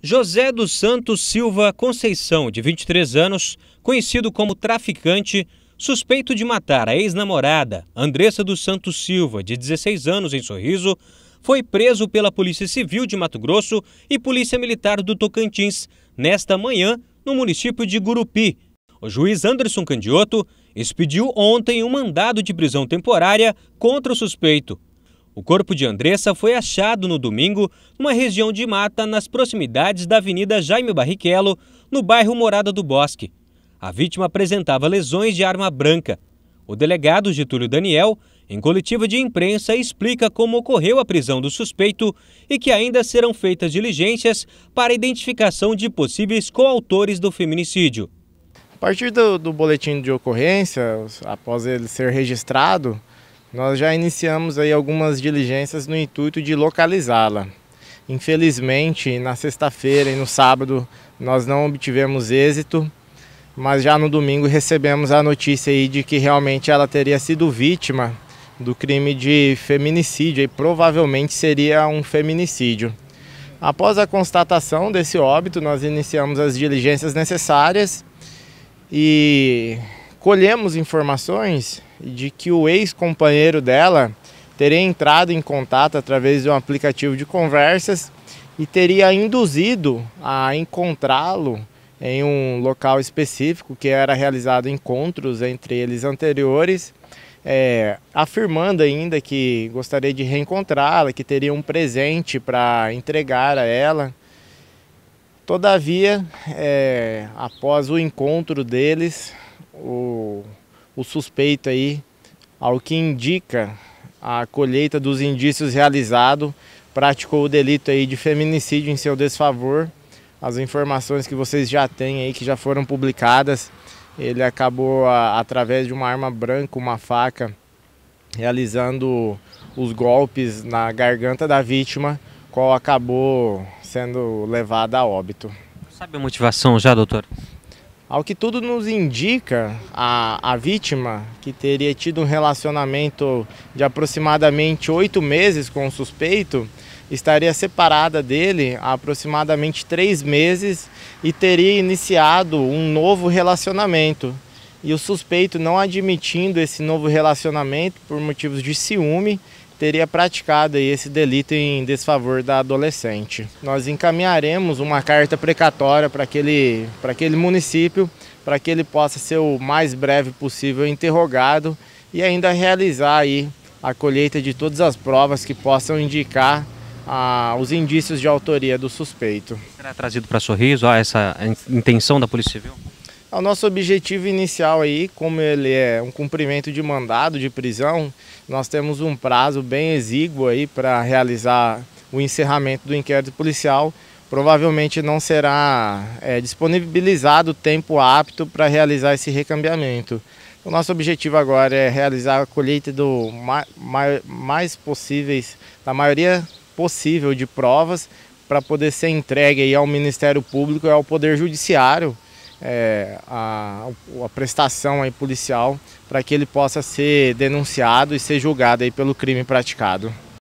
José dos Santos Silva Conceição, de 23 anos, conhecido como traficante, suspeito de matar a ex-namorada Andressa dos Santos Silva, de 16 anos, em Sorriso, foi preso pela Polícia Civil de Mato Grosso e Polícia Militar do Tocantins nesta manhã no município de Gurupi. O juiz Anderson Candioto expediu ontem um mandado de prisão temporária contra o suspeito, o corpo de Andressa foi achado no domingo numa região de mata nas proximidades da Avenida Jaime Barrichello, no bairro Morada do Bosque. A vítima apresentava lesões de arma branca. O delegado Getúlio Daniel, em coletiva de imprensa, explica como ocorreu a prisão do suspeito e que ainda serão feitas diligências para a identificação de possíveis coautores do feminicídio. A partir do, do boletim de ocorrência, após ele ser registrado, nós já iniciamos aí algumas diligências no intuito de localizá-la. Infelizmente, na sexta-feira e no sábado nós não obtivemos êxito, mas já no domingo recebemos a notícia aí de que realmente ela teria sido vítima do crime de feminicídio e provavelmente seria um feminicídio. Após a constatação desse óbito, nós iniciamos as diligências necessárias e colhemos informações de que o ex-companheiro dela teria entrado em contato através de um aplicativo de conversas e teria induzido a encontrá-lo em um local específico que era realizado encontros entre eles anteriores, é, afirmando ainda que gostaria de reencontrá-la, que teria um presente para entregar a ela. Todavia, é, após o encontro deles, o o suspeito aí, ao que indica a colheita dos indícios realizado, praticou o delito aí de feminicídio em seu desfavor. As informações que vocês já têm aí, que já foram publicadas, ele acabou, a, através de uma arma branca, uma faca, realizando os golpes na garganta da vítima, qual acabou sendo levada a óbito. Sabe a motivação já, doutor? Ao que tudo nos indica, a, a vítima, que teria tido um relacionamento de aproximadamente oito meses com o suspeito, estaria separada dele há aproximadamente três meses e teria iniciado um novo relacionamento. E o suspeito, não admitindo esse novo relacionamento por motivos de ciúme, teria praticado esse delito em desfavor da adolescente. Nós encaminharemos uma carta precatória para aquele, para aquele município, para que ele possa ser o mais breve possível interrogado e ainda realizar aí a colheita de todas as provas que possam indicar ah, os indícios de autoria do suspeito. Será trazido para Sorriso ah, essa intenção da Polícia Civil? É o nosso objetivo inicial aí, como ele é um cumprimento de mandado de prisão, nós temos um prazo bem exíguo aí para realizar o encerramento do inquérito policial. Provavelmente não será é, disponibilizado tempo apto para realizar esse recambiamento. O nosso objetivo agora é realizar a colheita do mais possíveis, da maioria possível de provas, para poder ser entregue aí ao Ministério Público e ao Poder Judiciário é, a, a, prestação aí policial para que ele possa ser denunciado e ser julgado aí pelo crime praticado.